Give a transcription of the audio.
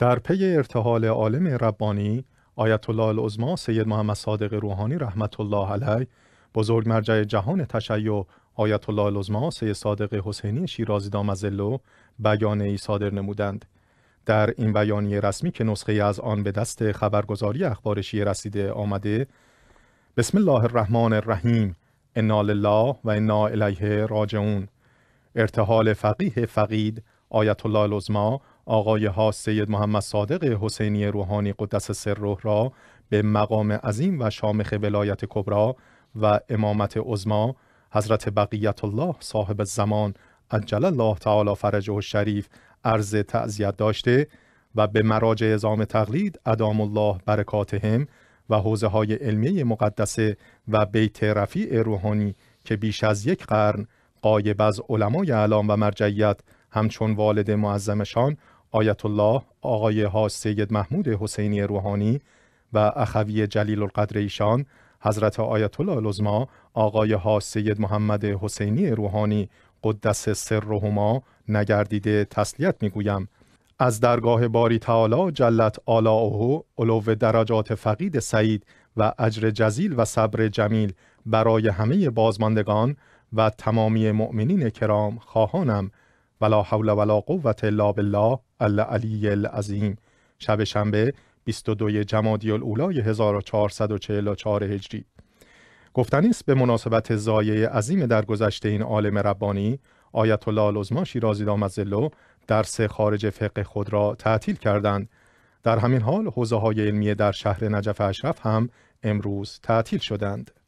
در پی ارتحال عالم ربانی آیت الله العظما سید محمد صادق روحانی رحمت الله علیه بزرگ مرجع جهان تشیع آیت الله العظما سید صادق حسینی شیرازی دامزلو بیانه ای صادر نمودند در این بیانیه رسمی که نسخه از آن به دست خبرگزاری اخبار رسیده آمده بسم الله الرحمن الرحیم انا لله و انا الیه راجعون ارتحال فقیه فقید آیت الله العظما آقای ها سید محمد صادق حسینی روحانی قدس روح را به مقام عظیم و شامخ ولایت کبرا و امامت عظما حضرت بقیت الله صاحب زمان عجل الله تعالی فرجه و شریف عرض تعذیت داشته و به مراجع ازام تقلید ادام الله برکاتهم و حوزه های علمی مقدسه و بیت رفیع روحانی که بیش از یک قرن قایب از علمای علام و مرجعیت همچون والد معظمشان آیت الله آقای ها سید محمود حسینی روحانی و اخوی جلیل القدر ایشان حضرت آیت الله لزما آقای ها سید محمد حسینی روحانی قدس روحما نگردیده تسلیت میگویم از درگاه باری تعالی جلت اوهو علو درجات فقید سعید و اجر جزیل و صبر جمیل برای همه بازماندگان و تمامی مؤمنین کرام خواهانم ولا حول ولا قوت الا بالله العلی العظیم شب شنبه 22 جمادی الاولای 1444 هجری گفتنیست است به مناسبت زایه عظیم گذشته این عالم ربانی آیت الله العظما شیرازی دامزلو درس خارج فقه خود را تعطیل کردند در همین حال حوزه های علمیه در شهر نجف اشرف هم امروز تعطیل شدند